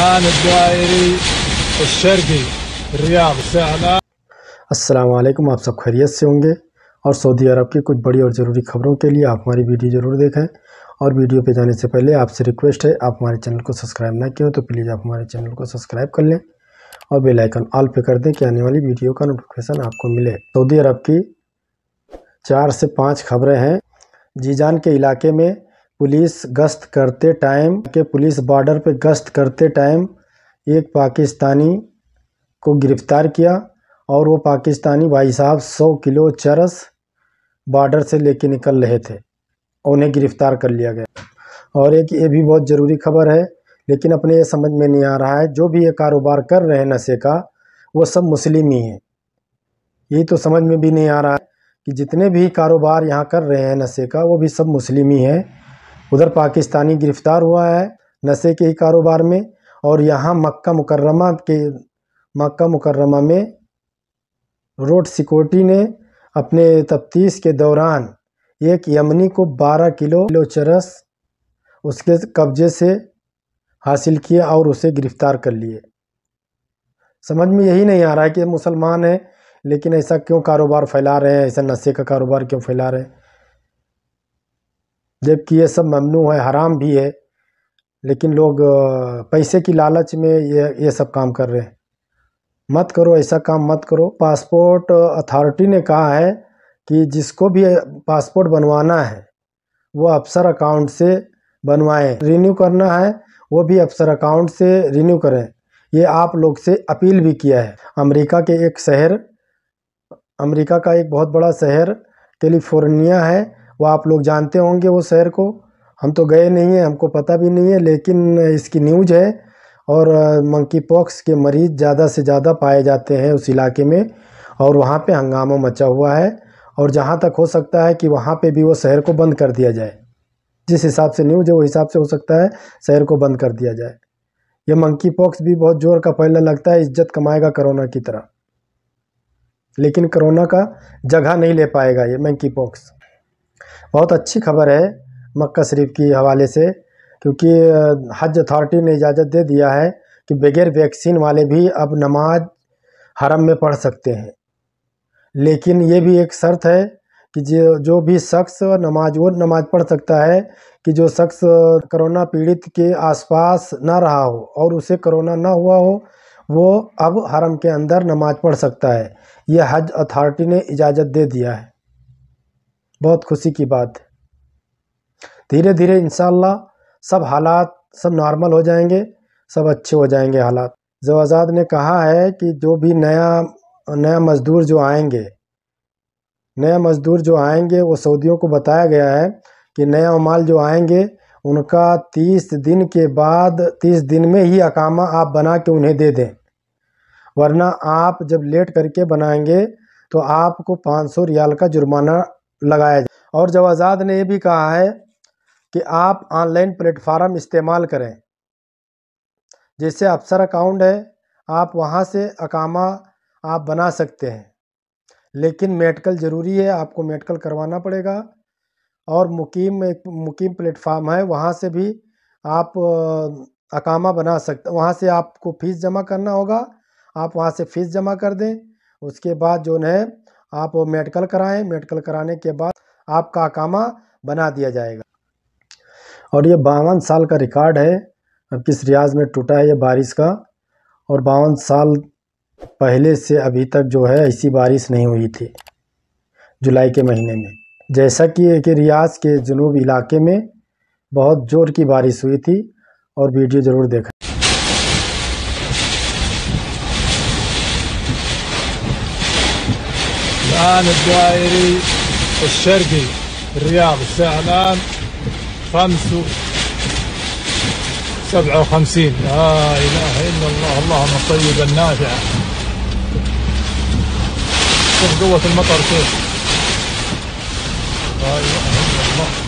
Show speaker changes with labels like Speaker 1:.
Speaker 1: الان الدائري الشرقي Riyadh السلام عليكم आप सब खैरियत से होंगे और सऊदी अरब की कुछ बड़ी और ज़रूरी खबरों के लिए आप हमारी वीडियो ज़रूर देखें और वीडियो पे जाने से पहले आपसे रिक्वेस्ट है आप हमारे चैनल को सब्सक्राइब ना किए तो प्लीज़ आप हमारे चैनल को सब्सक्राइब कर लें और बेल आइकन ऑल पे कर दें कि आने वाली वीडियो का नोटिफिकेशन आपको मिले सऊदी अरब की चार से पाँच खबरें हैं जीजान के इलाके में पुलिस गश्त करते टाइम के पुलिस बॉर्डर पे गश्त करते टाइम एक पाकिस्तानी को गिरफ़्तार किया और वो पाकिस्तानी भाई साहब सौ किलो चरस बॉर्डर से लेके निकल रहे थे उन्हें गिरफ़्तार कर लिया गया और एक ये भी बहुत ज़रूरी खबर है लेकिन अपने ये समझ में नहीं आ रहा है जो भी ये कारोबार कर रहे हैं नशे का वो सब मुस्लिम ही हैं यही तो समझ में भी नहीं आ रहा है कि जितने भी कारोबार यहाँ कर रहे हैं नशे का वो भी सब मुस्लिम ही हैं उधर पाकिस्तानी गिरफ़्तार हुआ है नशे के ही कारोबार में और यहाँ मक्का मुकर्रमा के मक्का मुकर्रमा में रोड सिक्योरिटी ने अपने तफ्तीश के दौरान एक यमनी को 12 किलो किलो चरस उसके कब्जे से हासिल किया और उसे गिरफ़्तार कर लिए समझ में यही नहीं आ रहा है कि मुसलमान हैं लेकिन ऐसा क्यों कारोबार फैला रहे हैं ऐसा नशे का कारोबार क्यों फैला रहे हैं जबकि ये सब ममनू है हराम भी है लेकिन लोग पैसे की लालच में ये ये सब काम कर रहे हैं मत करो ऐसा काम मत करो पासपोर्ट अथॉरिटी ने कहा है कि जिसको भी पासपोर्ट बनवाना है वो अफसर अकाउंट से बनवाएं रिन्यू करना है वो भी अफसर अकाउंट से रिन्यू करें ये आप लोग से अपील भी किया है अमेरिका के एक शहर अमेरिका का एक बहुत बड़ा शहर कैलिफोर्निया है वो आप लोग जानते होंगे वो शहर को हम तो गए नहीं हैं हमको पता भी नहीं है लेकिन इसकी न्यूज है और मंकी पॉक्स के मरीज़ ज़्यादा से ज़्यादा पाए जाते हैं उस इलाके में और वहाँ पे हंगामा मचा हुआ है और जहाँ तक हो सकता है कि वहाँ पे भी वो शहर को बंद कर दिया जाए जिस हिसाब से न्यूज है वो हिसाब से हो सकता है शहर को बंद कर दिया जाए ये मंकी पॉक्स भी बहुत जोर का फैलने लगता है इज्जत कमाएगा करोना की तरह लेकिन करोना का जगह नहीं ले पाएगा ये मंकी पॉक्स बहुत अच्छी खबर है मक्का शरीफ के हवाले से क्योंकि हज अथॉरिटी ने इजाज़त दे दिया है कि बगैर वैक्सीन वाले भी अब नमाज हरम में पढ़ सकते हैं लेकिन ये भी एक शर्त है कि जो जो भी शख्स नमाज वो नमाज पढ़ सकता है कि जो शख्स कोरोना पीड़ित के आसपास ना रहा हो और उसे कोरोना ना हुआ हो वो अब हरम के अंदर नमाज पढ़ सकता है यह हज अथॉरिटी ने इजाज़त दे दिया है बहुत खुशी की बात है धीरे धीरे इन सब हालात सब नॉर्मल हो जाएंगे सब अच्छे हो जाएंगे हालात जो आज़ाद ने कहा है कि जो भी नया नया मज़दूर जो आएंगे नया मज़दूर जो आएंगे वो सऊदियों को बताया गया है कि नया माल जो आएंगे उनका तीस दिन के बाद तीस दिन में ही अकामा आप बना के उन्हें दे दें वरना आप जब लेट करके बनाएंगे तो आपको पाँच सौ रियाल का जुर्माना लगाया जाए और आजाद ने यह भी कहा है कि आप ऑनलाइन प्लेटफार्म इस्तेमाल करें जैसे अफसर अकाउंट है आप वहाँ से अकामा आप बना सकते हैं लेकिन मेडिकल ज़रूरी है आपको मेडिकल करवाना पड़ेगा और मुकीम एक मुकीम प्लेटफार्म है वहाँ से भी आप अकामा बना सकते वहाँ से आपको फ़ीस जमा करना होगा आप वहाँ से फ़ीस जमा कर दें उसके बाद जो है आप मेडिकल कराएं मेडिकल कराने के बाद आपका अकामा बना दिया जाएगा और ये बावन साल का रिकॉर्ड है अब किस रियाज में टूटा है ये बारिश का और बावन साल पहले से अभी तक जो है ऐसी बारिश नहीं हुई थी जुलाई के महीने में जैसा कि, एक रियाज के जनूब इलाके में बहुत ज़ोर की बारिश हुई थी और वीडियो ज़रूर देखा الآن الدائري الشرقي الرياض الساعة الآن خمس سبعة وخمسين لا إله إلا الله اللهم طيبا نافعا شوف قوة المطر كيف لا إله إلا الله